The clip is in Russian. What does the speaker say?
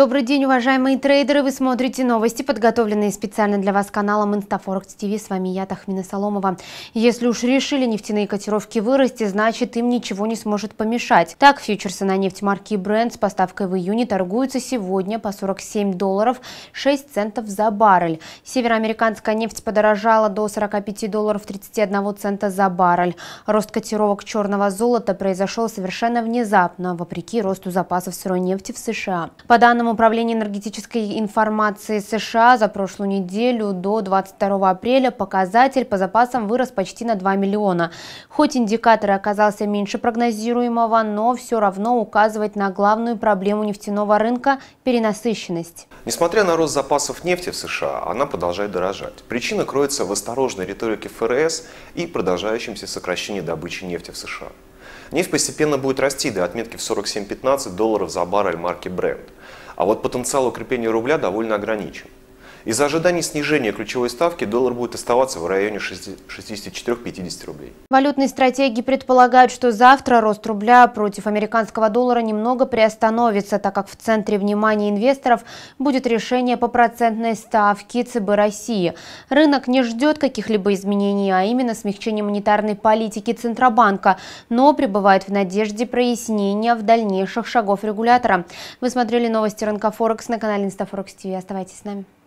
Добрый день, уважаемые трейдеры! Вы смотрите новости, подготовленные специально для вас каналом InstaForex TV. С вами я, Тахмина Соломова. Если уж решили нефтяные котировки вырасти, значит им ничего не сможет помешать. Так, фьючерсы на нефть марки Brent с поставкой в июне торгуются сегодня по 47 долларов 6 центов за баррель. Североамериканская нефть подорожала до 45 долларов 31 цента за баррель. Рост котировок черного золота произошел совершенно внезапно, вопреки росту запасов сырой нефти в США. По данным Управления энергетической информации США за прошлую неделю до 22 апреля показатель по запасам вырос почти на 2 миллиона. Хоть индикатор оказался меньше прогнозируемого, но все равно указывает на главную проблему нефтяного рынка – перенасыщенность. Несмотря на рост запасов нефти в США, она продолжает дорожать. Причина кроется в осторожной риторике ФРС и продолжающемся сокращении добычи нефти в США. Нефть постепенно будет расти до отметки в 47.15 долларов за баррель марки Brent. А вот потенциал укрепления рубля довольно ограничен. Из-за ожиданий снижения ключевой ставки доллар будет оставаться в районе 64-50 рублей. Валютные стратегии предполагают, что завтра рост рубля против американского доллара немного приостановится, так как в центре внимания инвесторов будет решение по процентной ставке ЦБ России. Рынок не ждет каких-либо изменений, а именно смягчения монетарной политики Центробанка, но пребывает в надежде прояснения в дальнейших шагов регулятора. Вы смотрели новости рынка Форекс на канале Инстафорекс ТВ. Оставайтесь с нами.